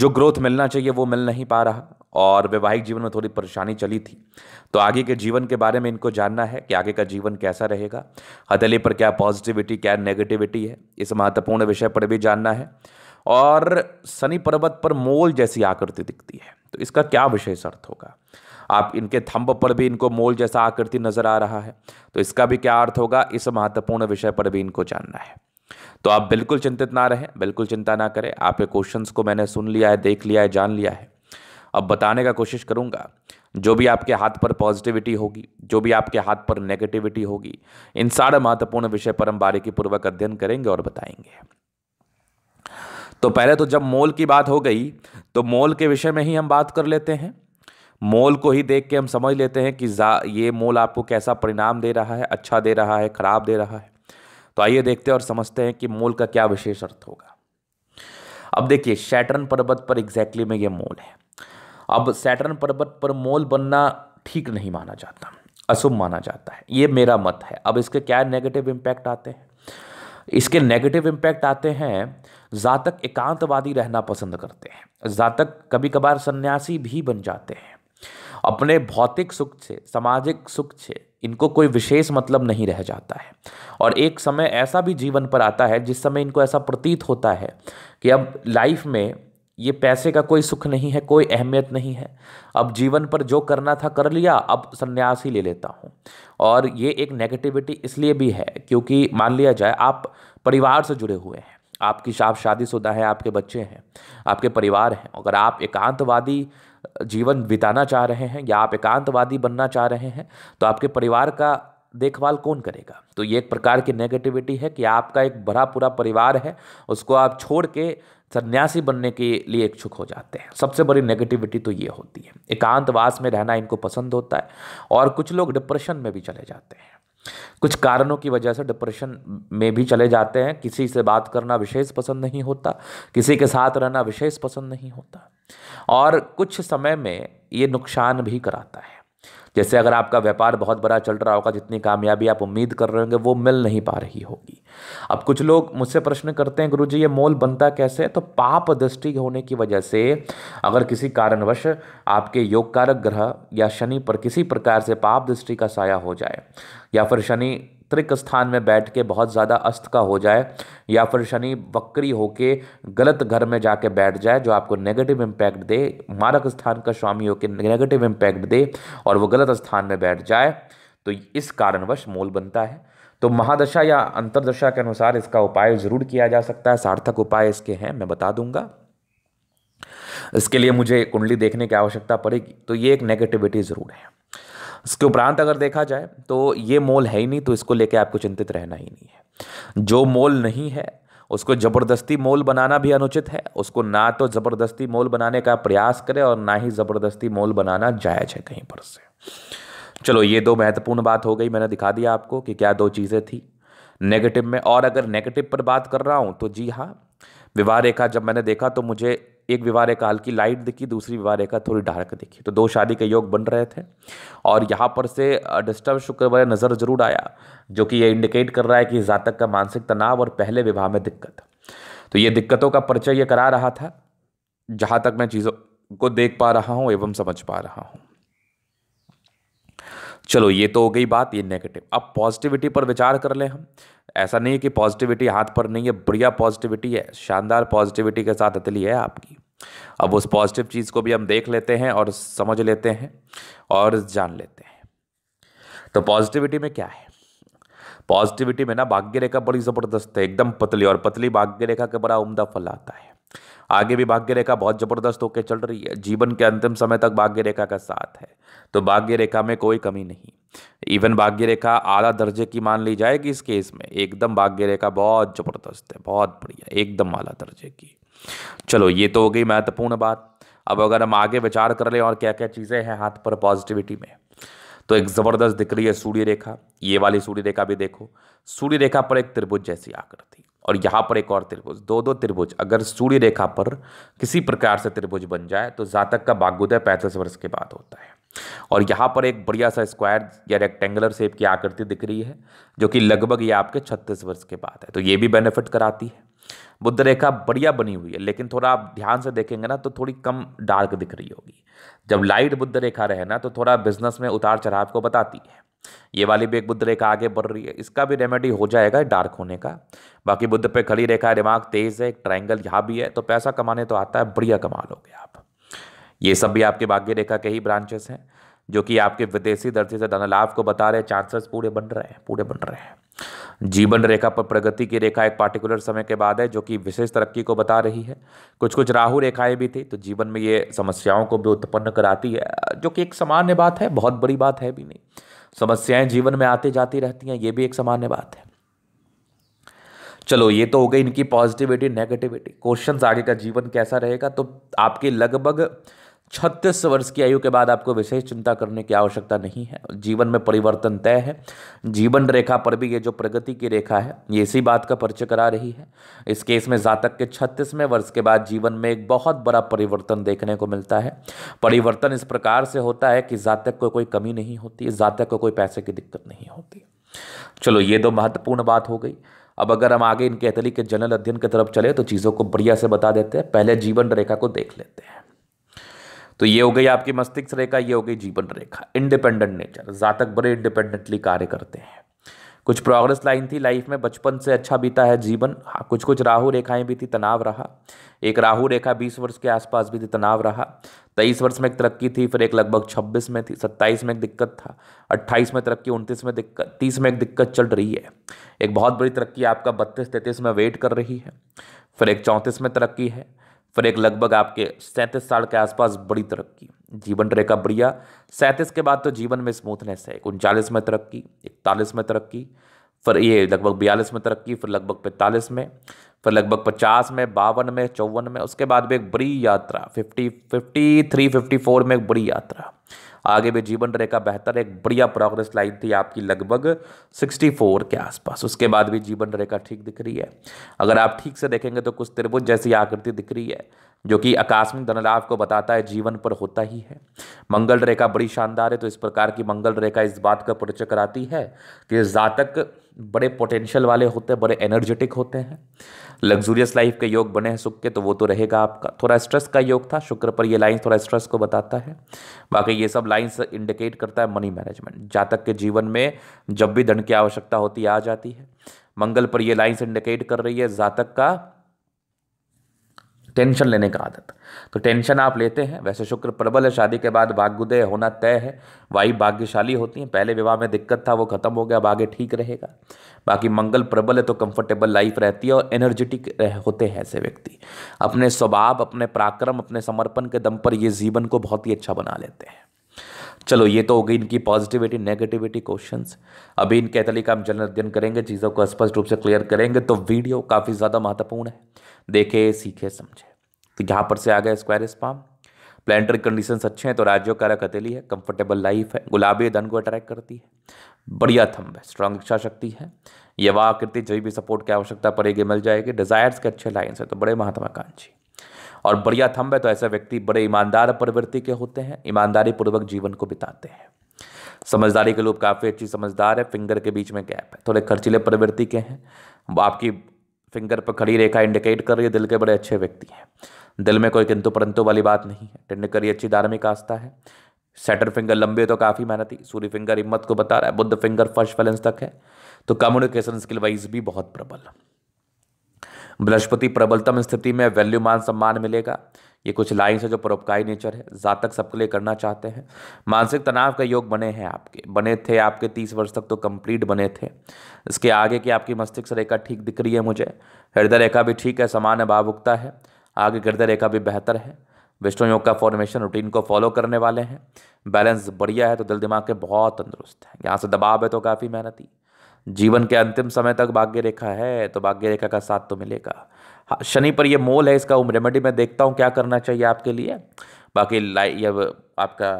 जो ग्रोथ मिलना चाहिए वो मिल नहीं पा रहा और वैवाहिक जीवन में थोड़ी परेशानी चली थी तो आगे के जीवन के बारे में इनको जानना है कि आगे का जीवन कैसा रहेगा हथेली पर क्या पॉजिटिविटी क्या नेगेटिविटी है इस महत्वपूर्ण विषय पर भी जानना है और शनि पर्वत पर मोल जैसी आकृति दिखती है तो इसका क्या विशेष अर्थ होगा आप इनके थंब पर भी इनको मोल जैसा आकृति नजर आ रहा है तो इसका भी क्या अर्थ होगा इस महत्वपूर्ण विषय पर भी इनको जानना है तो आप बिल्कुल चिंतित ना रहें बिल्कुल चिंता ना करें आपके क्वेश्चंस को मैंने सुन लिया है देख लिया है जान लिया है अब बताने का कोशिश करूंगा जो भी आपके हाथ पर पॉजिटिविटी होगी जो भी आपके हाथ पर नेगेटिविटी होगी इन सारे महत्वपूर्ण विषय पर हम बारीकीपूर्वक अध्ययन करेंगे और बताएंगे तो पहले तो जब मोल की बात हो गई तो मोल के विषय में ही हम बात कर लेते हैं मोल को ही देख के हम समझ लेते हैं कि ये मोल आपको कैसा परिणाम दे रहा है अच्छा दे रहा है खराब दे रहा है तो आइए देखते हैं और समझते हैं कि मोल का क्या विशेष अर्थ होगा अब देखिए सैटर्न पर्वत पर एग्जैक्टली में ये मोल है अब सैटर्न पर्वत पर मोल बनना ठीक नहीं माना जाता अशुभ माना जाता है ये मेरा मत है अब इसके क्या नेगेटिव इम्पैक्ट आते हैं इसके नेगेटिव इम्पैक्ट आते हैं जातक एकांतवादी रहना पसंद करते हैं जातक कभी कभार सन्यासी भी बन जाते हैं अपने भौतिक सुख से सामाजिक सुख से इनको कोई विशेष मतलब नहीं रह जाता है और एक समय ऐसा भी जीवन पर आता है जिस समय इनको ऐसा प्रतीत होता है कि अब लाइफ में ये पैसे का कोई सुख नहीं है कोई अहमियत नहीं है अब जीवन पर जो करना था कर लिया अब संन्यास ही ले लेता हूँ और ये एक नेगेटिविटी इसलिए भी है क्योंकि मान लिया जाए आप परिवार से जुड़े हुए हैं आपकी शाप शादीशुदा है आपके बच्चे हैं आपके परिवार हैं अगर आप एकांतवादी जीवन बिताना चाह रहे हैं या आप एकांतवादी बनना चाह रहे हैं तो आपके परिवार का देखभाल कौन करेगा तो ये एक प्रकार की नेगेटिविटी है कि आपका एक भरा पूरा परिवार है उसको आप छोड़ के सन्यासी बनने के लिए इच्छुक हो जाते हैं सबसे बड़ी नेगेटिविटी तो ये होती है एकांतवास में रहना इनको पसंद होता है और कुछ लोग डिप्रेशन में भी चले जाते हैं कुछ कारणों की वजह से डिप्रेशन में भी चले जाते हैं किसी से बात करना विशेष पसंद नहीं होता किसी के साथ रहना विशेष पसंद नहीं होता और कुछ समय में ये नुकसान भी कराता है जैसे अगर आपका व्यापार बहुत बड़ा चल रहा होगा जितनी कामयाबी आप उम्मीद कर रहे होंगे वो मिल नहीं पा रही होगी अब कुछ लोग मुझसे प्रश्न करते हैं गुरु जी ये मोल बनता कैसे तो पाप दृष्टि होने की वजह से अगर किसी कारणवश आपके योग कारक ग्रह या शनि पर किसी प्रकार से पाप दृष्टि का साया हो जाए या फिर शनि त्रिक स्थान में बैठ के बहुत ज़्यादा अस्त का हो जाए या फिर शनि वक्री होके गलत घर में जाके बैठ जाए जो आपको नेगेटिव इम्पैक्ट दे मारक स्थान का स्वामी होकर नेगेटिव इम्पैक्ट दे और वो गलत स्थान में बैठ जाए तो इस कारणवश मूल बनता है तो महादशा या अंतरदशा के अनुसार इसका उपाय ज़रूर किया जा सकता है सार्थक उपाय इसके हैं मैं बता दूंगा इसके लिए मुझे कुंडली देखने की आवश्यकता पड़ेगी तो ये एक नेगेटिविटी ज़रूर है उसके उपरांत अगर देखा जाए तो ये मोल है ही नहीं तो इसको लेके आपको चिंतित रहना ही नहीं है जो मोल नहीं है उसको ज़बरदस्ती मोल बनाना भी अनुचित है उसको ना तो ज़बरदस्ती मोल बनाने का प्रयास करें और ना ही ज़बरदस्ती मोल बनाना जायज़ है कहीं पर से चलो ये दो महत्वपूर्ण बात हो गई मैंने दिखा दिया आपको कि क्या दो चीज़ें थी नेगेटिव में और अगर नेगेटिव पर बात कर रहा हूँ तो जी हाँ विवाह रेखा जब मैंने देखा तो मुझे एक विवाह रेखा हल्की लाइट दिखी दूसरी विवाह रेखा थोड़ी डार्क दिखी तो दो शादी के योग बन रहे थे और यहाँ पर से डिस्टर्ब शुक्र नज़र जरूर आया जो कि ये इंडिकेट कर रहा है कि जातक का मानसिक तनाव और पहले विवाह में दिक्कत तो ये दिक्कतों का परिचय ये करा रहा था जहाँ तक मैं चीज़ों को देख पा रहा हूँ एवं समझ पा रहा हूँ चलो ये तो हो गई बात ये नेगेटिव अब पॉजिटिविटी पर विचार कर लें हम ऐसा नहीं है कि पॉजिटिविटी हाथ पर नहीं है बढ़िया पॉजिटिविटी है शानदार पॉजिटिविटी के साथ अतली है आपकी अब उस पॉजिटिव चीज़ को भी हम देख लेते हैं और समझ लेते हैं और जान लेते हैं तो पॉजिटिविटी में क्या है पॉजिटिविटी में ना भाग्य रेखा बड़ी ज़बरदस्त है एकदम पतली और पतली भाग्य रेखा का बड़ा उम्दा फल आता है आगे भी भाग्य रेखा बहुत ज़बरदस्त होकर चल रही है जीवन के अंतिम समय तक भाग्य रेखा का साथ है तो भाग्य रेखा में कोई कमी नहीं इवन भाग्य रेखा आधा दर्जे की मान ली जाएगी इस केस में एकदम भाग्य रेखा बहुत ज़बरदस्त है बहुत बढ़िया एकदम आला दर्जे की चलो ये तो हो गई महत्वपूर्ण बात अब अगर हम आगे विचार कर लें और क्या क्या चीज़ें हैं हाथ पर पॉजिटिविटी में तो एक ज़बरदस्त दिख रही है सूर्य रेखा ये वाली सूर्य रेखा भी देखो सूर्य रेखा पर एक त्रिभुज जैसी आकृति और यहाँ पर एक और त्रिभुज दो दो त्रिभुज अगर सूर्य रेखा पर किसी प्रकार से त्रिभुज बन जाए तो जातक का बागोदय पैंतीस वर्ष के बाद होता है और यहाँ पर एक बढ़िया सा स्क्वायर या रेक्टेंगुलर शेप की आकृति दिख रही है जो कि लगभग ये आपके छत्तीस वर्ष के बाद है तो ये भी बेनिफिट कराती है बुद्ध रेखा बढ़िया बनी हुई है लेकिन थोड़ा आप ध्यान से देखेंगे ना तो थोड़ी कम डार्क दिख रही होगी जब लाइट बुद्ध रेखा रहे ना तो थोड़ा बिजनेस में उतार चढ़ाव को बताती है ये वाली भी एक बुद्ध रेखा आगे बढ़ रही है इसका भी रेमेडी हो जाएगा डार्क होने का बाकी बुद्ध पे खड़ी रेखा है दिमाग तेज है एक ट्राइंगल यहाँ भी है तो पैसा कमाने तो आता है बढ़िया कमा लोगे आप ये सब भी आपके भाग्य रेखा के ही ब्रांचेस हैं जो कि आपके विदेशी धरती से लाभ को बता रहे चांसेस पूरे बन रहे हैं पूरे बन रहे हैं जीवन रेखा पर प्रगति की रेखा एक पार्टिकुलर समय के बाद है जो कि विशेष तरक्की को बता रही है कुछ कुछ राहु रेखाएं भी थी तो जीवन में ये समस्याओं को भी उत्पन्न कराती है जो कि एक सामान्य बात है बहुत बड़ी बात है भी नहीं समस्याएं जीवन में आती जाती रहती हैं ये भी एक सामान्य बात है चलो ये तो हो गई इनकी पॉजिटिविटी नेगेटिविटी क्वेश्चन आगे का जीवन कैसा रहेगा तो आपके लगभग छत्तीस वर्ष की आयु के बाद आपको विशेष चिंता करने की आवश्यकता नहीं है जीवन में परिवर्तन तय है जीवन रेखा पर भी ये जो प्रगति की रेखा है ये इसी बात का परिचय करा रही है इस केस में जातक के छत्तीसवें वर्ष के बाद जीवन में एक बहुत बड़ा परिवर्तन देखने को मिलता है परिवर्तन इस प्रकार से होता है कि जातक को कोई कमी नहीं होती जातक को कोई पैसे की दिक्कत नहीं होती चलो ये दो महत्वपूर्ण बात हो गई अब अगर हम आगे इनके अतली के जनरल अध्ययन की तरफ चले तो चीज़ों को बढ़िया से बता देते हैं पहले जीवन रेखा को देख लेते हैं तो ये हो गई आपकी मस्तिष्क रेखा ये हो गई जीवन रेखा इंडिपेंडेंट नेचर जातक बड़े इंडिपेंडेंटली कार्य करते हैं कुछ प्रोग्रेस लाइन थी लाइफ में बचपन से अच्छा बीता है जीवन हाँ कुछ कुछ राहु रेखाएं भी थी तनाव रहा एक राहु रेखा बीस वर्ष के आसपास भी थी तनाव रहा तेईस वर्ष में एक तरक्की थी फिर एक लगभग छब्बीस में थी सत्ताईस में एक दिक्कत था अट्ठाईस में तरक्की उनतीस में दिक्कत तीस में एक दिक्कत चल रही है एक बहुत बड़ी तरक्की आपका बत्तीस तैंतीस में वेट कर रही है फिर एक चौंतीस में तरक्की है फिर एक लगभग आपके सैंतीस साल के आसपास बड़ी तरक्की जीवन रेखा बढ़िया सैंतीस के बाद तो जीवन में स्मूथनेस है उनचालीस में तरक्की इकतालीस में तरक्की फिर ये लगभग बयालीस में तरक्की फिर लगभग पैंतालीस में फिर लगभग पचास में बावन में चौवन में उसके बाद भी एक बड़ी यात्रा fifty fifty three fifty four में एक बड़ी यात्रा आगे भी जीवन रेखा बेहतर एक बढ़िया प्रोग्रेस लाइन थी आपकी लगभग सिक्सटी फोर के आसपास उसके बाद भी जीवन रेखा ठीक दिख रही है अगर आप ठीक से देखेंगे तो कुछ त्रिभुज जैसी आकृति दिख रही है जो कि आकस्मिक धनलाभ को बताता है जीवन पर होता ही है मंगल रेखा बड़ी शानदार है तो इस प्रकार की मंगल रेखा इस बात का परिचय कराती है कि जातक बड़े पोटेंशियल वाले होते हैं बड़े एनर्जेटिक होते हैं लग्जूरियस लाइफ के योग बने हैं सुख के तो वो तो रहेगा आपका थोड़ा स्ट्रेस का योग था शुक्र पर ये लाइन थोड़ा स्ट्रेस को बताता है बाकी ये सब लाइन्स इंडिकेट करता है मनी मैनेजमेंट जातक के जीवन में जब भी धन की आवश्यकता होती आ जाती है मंगल पर ये लाइन्स इंडिकेट कर रही है जातक का टेंशन लेने का आदत तो टेंशन आप लेते हैं वैसे शुक्र प्रबल है शादी के बाद भाग्योदय होना तय है वाई भाग्यशाली होती है पहले विवाह में दिक्कत था वो खत्म हो गया भाग्य ठीक रहेगा बाकी मंगल प्रबल है तो कंफर्टेबल लाइफ रहती है और एनर्जेटिक होते हैं ऐसे व्यक्ति अपने स्वभाव अपने पराक्रम अपने समर्पण के दम पर ये जीवन को बहुत ही अच्छा बना लेते हैं चलो ये तो हो गई इनकी पॉजिटिविटी नेगेटिविटी क्वेश्चंस अभी इनके अतली का हम जलन अध्ययन करेंगे चीज़ों को स्पष्ट रूप से क्लियर करेंगे तो वीडियो काफ़ी ज़्यादा महत्वपूर्ण है देखे सीखे समझे तो यहाँ पर से आ गया स्क्वायर स्पाम प्लानिटरी कंडीशन अच्छे हैं तो राज्यों कारक हथेली है कंफर्टेबल लाइफ है गुलाबी धन को अट्रैक्ट करती है बढ़िया थम्ब है स्ट्रांग इच्छा शक्ति है यवा आकृति जो भी सपोर्ट की आवश्यकता पड़ेगी मिल जाएगी डिजायर्स के अच्छे लाइन्स है तो बड़े महत्वाकांक्षी और बढ़िया थम्भ है तो ऐसे व्यक्ति बड़े ईमानदार प्रवृत्ति के होते हैं ईमानदारी पूर्वक जीवन को बिताते हैं समझदारी के लोग काफ़ी अच्छी समझदार है फिंगर के बीच में गैप है थोड़े खर्चीले प्रवृत्ति के हैं आपकी फिंगर पर खड़ी रेखा इंडिकेट कर रही है दिल के बड़े अच्छे व्यक्ति हैं दिल में कोई किंतु परंतु वाली बात नहीं है करी अच्छी धार्मिक आस्था है सेटर फिंगर लंबे तो काफ़ी मेहनती सूर्य फिंगर हिम्मत को बता रहा है बुद्ध फिंगर फर्स्ट बैलेंस तक है तो कम्युनिकेशन स्किल वाइज भी बहुत प्रबल बृहस्पति प्रबलतम स्थिति में वैल्यू मान सम्मान मिलेगा ये कुछ लाइन्स है जो परोपकारी नेचर है जातक सबके लिए करना चाहते हैं मानसिक तनाव का योग बने हैं आपके बने थे आपके तीस वर्ष तक तो कंप्लीट बने थे इसके आगे की आपकी मस्तिष्क रेखा ठीक दिख रही है मुझे हृदय रेखा भी ठीक है सामान्य भावुकता है आगे हृदय रेखा भी बेहतर है विष्णु योग का फॉर्मेशन रूटीन को फॉलो करने वाले हैं बैलेंस बढ़िया है तो दिल दिमाग के बहुत तंदुरुस्त हैं यहाँ से दबाव है तो काफ़ी मेहनती जीवन के अंतिम समय तक भाग्य रेखा है तो भाग्य रेखा का साथ तो मिलेगा हाँ, शनि पर यह मोल है इसका रेमेडी मैं देखता हूँ क्या करना चाहिए आपके लिए बाकी लाइ या आपका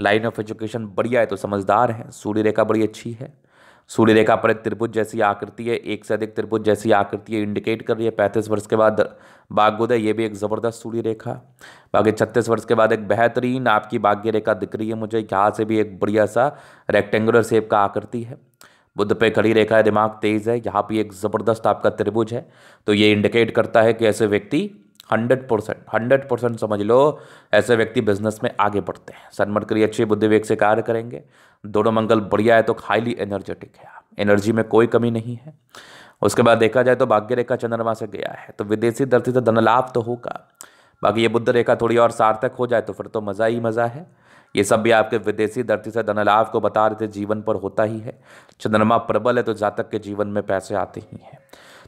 लाइन ऑफ एजुकेशन बढ़िया है तो समझदार है सूर्य रेखा बड़ी अच्छी है सूर्य रेखा पर एक त्रिभुज जैसी आकृति है एक से अधिक त्रिभुज जैसी आकृति है इंडिकेट कर रही है पैंतीस वर्ष के बाद भाग्योदय ये भी एक ज़बरदस्त सूर्य रेखा बाकी छत्तीस वर्ष के बाद एक बेहतरीन आपकी भाग्य रेखा दिख रही है मुझे यहाँ से भी एक बढ़िया सा रेक्टेंगुलर शेप का आकृति है बुद्ध पे खड़ी रेखा है दिमाग तेज है यहाँ पे एक ज़बरदस्त आपका त्रिभुज है तो ये इंडिकेट करता है कि ऐसे व्यक्ति हंड्रेड परसेंट हंड्रेड परसेंट समझ लो ऐसे व्यक्ति बिजनेस में आगे बढ़ते हैं सनमरकरी अच्छे बुद्धि वेग से कार्य करेंगे दोनों मंगल बढ़िया है तो हाईली एनर्जेटिक है आप एनर्जी में कोई कमी नहीं है उसके बाद देखा जाए तो भाग्य रेखा चंद्रमा से गया है तो विदेशी धरती से धनलाभ तो होगा बाकी ये बुद्ध रेखा थोड़ी और सार्थक हो जाए तो फिर तो मज़ा ही मज़ा है ये सब भी आपके विदेशी धरती से धन लाभ को बता रहे थे जीवन पर होता ही है चंद्रमा प्रबल है तो जातक के जीवन में पैसे आते ही हैं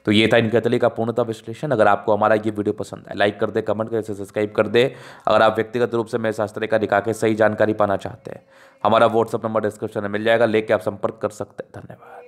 तो ये था इनके तली का पूर्णतः विश्लेषण अगर आपको हमारा ये वीडियो पसंद है लाइक कर दे कमेंट कर सब्सक्राइब कर दे अगर आप व्यक्तिगत रूप से मेरे शास्त्र का दिखा के सही जानकारी पाना चाहते हैं हमारा व्हाट्सअप नंबर डिस्क्रिप्शन में मिल जाएगा लेके आप संपर्क कर सकते हैं धन्यवाद